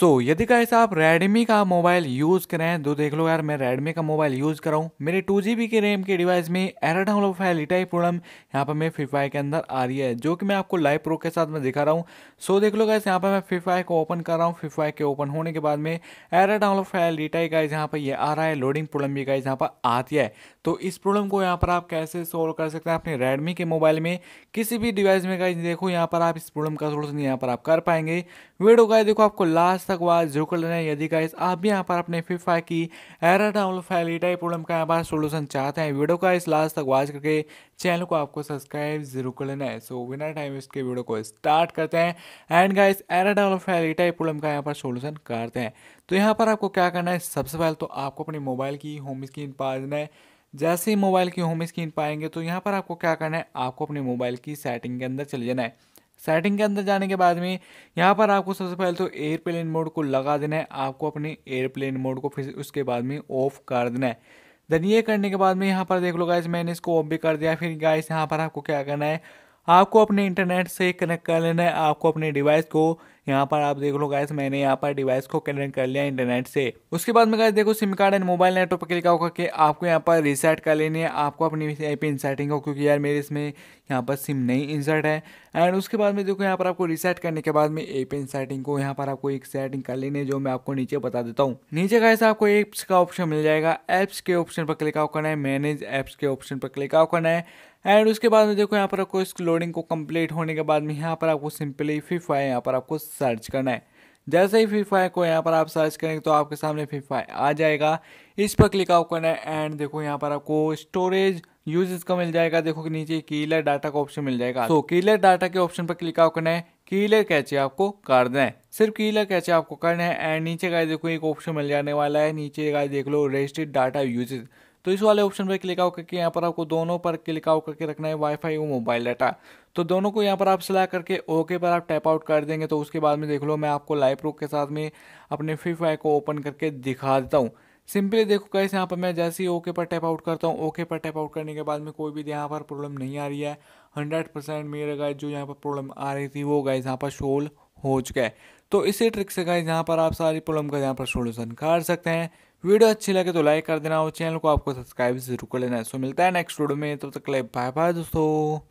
सो so, यदि का आप रेडमी का मोबाइल यूज़ करें तो देख लो यार मैं रेडमी का मोबाइल यूज़ कर रहा हूँ मेरे टू जी के रैम के डिवाइस में एर डाउनलोड फाइल इटाई प्रॉब्लम यहाँ पर मैं फिफ के अंदर आ रही है जो कि मैं आपको लाइव प्रो के साथ में दिखा रहा हूँ सो so, देख लो गाइस यहाँ पर मैं फिफाई को ओपन कर रहा हूँ फिफाई के ओपन होने के बाद में एर डाउनलोड फाइल इटाई गाइज यहाँ पर ये आ रहा है लोडिंग प्रॉब्लम भी गाइज यहाँ पर आती है तो इस प्रॉब्लम को यहाँ पर आप कैसे सोल्व कर सकते हैं अपने रेडमी के मोबाइल में किसी भी डिवाइस में गाइज देखो यहाँ पर आप इस प्रॉब्लम का सोल्यूशन यहाँ पर आप कर पाएंगे वीडियो गाइज देखो आपको लास्ट तक बाद जरूर कर लेना है यदि गाइस आप भी यहाँ पर अपने फिफा की error download file retry problem का यहाँ पर सोल्यूशन चाहते हैं वीडियो का इस लास्ट तक वाच करके चैनल को आपको सब्सक्राइब जरूर कर लेना है सो बिना टाइम इसके वीडियो को स्टार्ट करते हैं and guys error download file retry problem का यहाँ पर सोल्यूशन करते हैं तो यहाँ पर आपको क्या करना है सबसे पहले तो आपको अपनी मोबाइल की होम स्क्रीन पर आ जाना है जैसे ही मोबाइल की होम स्क्रीन पाएंगे तो यहाँ पर आपको क्या करना है आपको अपने मोबाइल की सेटिंग के अंदर चले जाना है सेटिंग के अंदर जाने के बाद में यहाँ पर आपको सबसे पहले तो एयरप्लेन मोड को लगा देना है आपको अपने एयरप्लेन मोड को फिर उसके बाद में ऑफ कर देना है देन ये करने के बाद में यहाँ पर देख लो गाइस मैंने इसको ऑफ भी कर दिया फिर गाइस यहाँ पर आपको क्या करना है आपको अपने इंटरनेट से कनेक्ट कर लेना है आपको अपने डिवाइस को यहाँ पर आप देख लो गैस मैंने यहाँ पर डिवाइस को कनेक्ट कर लिया इंटरनेट से उसके बाद में गैस देखो SIM card and mobile network पर क्लिक करके आपको यहाँ पर रिसेट कर लेनी है आपको अपनी आई पी इंसर्टिंग हो क्योंकि यार मेरे इसमें यहाँ पर सिम नहीं इंसर्ट है एंड उसके बाद में देखो यहाँ पर आपको रिसेट करने के बाद में ए पी सेटिंग को यहाँ पर आपको एक सेटिंग कर लेनी है जो मैं आपको नीचे बता देता हूँ नीचे गैस आपको एप्स का ऑप्शन मिल जाएगा एप्स के ऑप्शन पर क्लिक आउट करना है मैनेज एप्स के ऑप्शन पर क्लिक आउट करना है एंड उसके बाद में देखो यहाँ पर आपको इस लोडिंग को कंप्लीट होने के बाद में यहाँ पर आपको सिंपली सिंपलीफाई यहाँ पर आपको सर्च करना है जैसे ही फायर को यहाँ पर आप सर्च करेंगे तो आपके सामने फायर आ जाएगा इस पर क्लिक आउट करना है एंड देखो यहाँ पर आपको स्टोरेज यूज का मिल जाएगा देखो कि नीचे कीलर डाटा का ऑप्शन मिल जाएगा तो कीलर डाटा के ऑप्शन पर क्लिक आउट करना है कीलर कैचे आपको कर है सिर्फ कीलर कैचे आपको करना है एंड नीचे का देखो एक ऑप्शन मिल जाने वाला है नीचे का देख लो रजिस्टर्ड डाटा यूजेज तो इस वाले ऑप्शन पर क्लिक आउट करके यहाँ पर आपको दोनों पर क्लिक आउट करके रखना है वाईफाई और मोबाइल डाटा तो दोनों को यहाँ पर आप सिला करके ओके पर आप टैप आउट कर देंगे तो उसके बाद में देख लो मैं आपको लाइव प्रूफ के साथ में अपने फ्री फायर को ओपन करके दिखा देता हूँ सिंपली देखो कैसे यहाँ पर मैं जैसे ही ओके पर टैप आउट करता हूँ ओके पर टैप आउट करने के बाद में कोई भी यहाँ पर प्रॉब्लम नहीं आ रही है हंड्रेड परसेंट मेरे गाइज जो यहाँ पर प्रॉब्लम आ रही थी वो गाइज यहाँ पर शोल हो चुका है तो इसी ट्रिक से गाइज यहाँ पर आप सारी प्रॉब्लम का यहाँ पर सोल्यूशन कर सकते हैं वीडियो अच्छी लगे तो लाइक कर देना और चैनल को आपको सब्सक्राइब जरूर कर लेना है सो मिलता है नेक्स्ट वीडियो में तब तो तक ले बाय बाय दोस्तों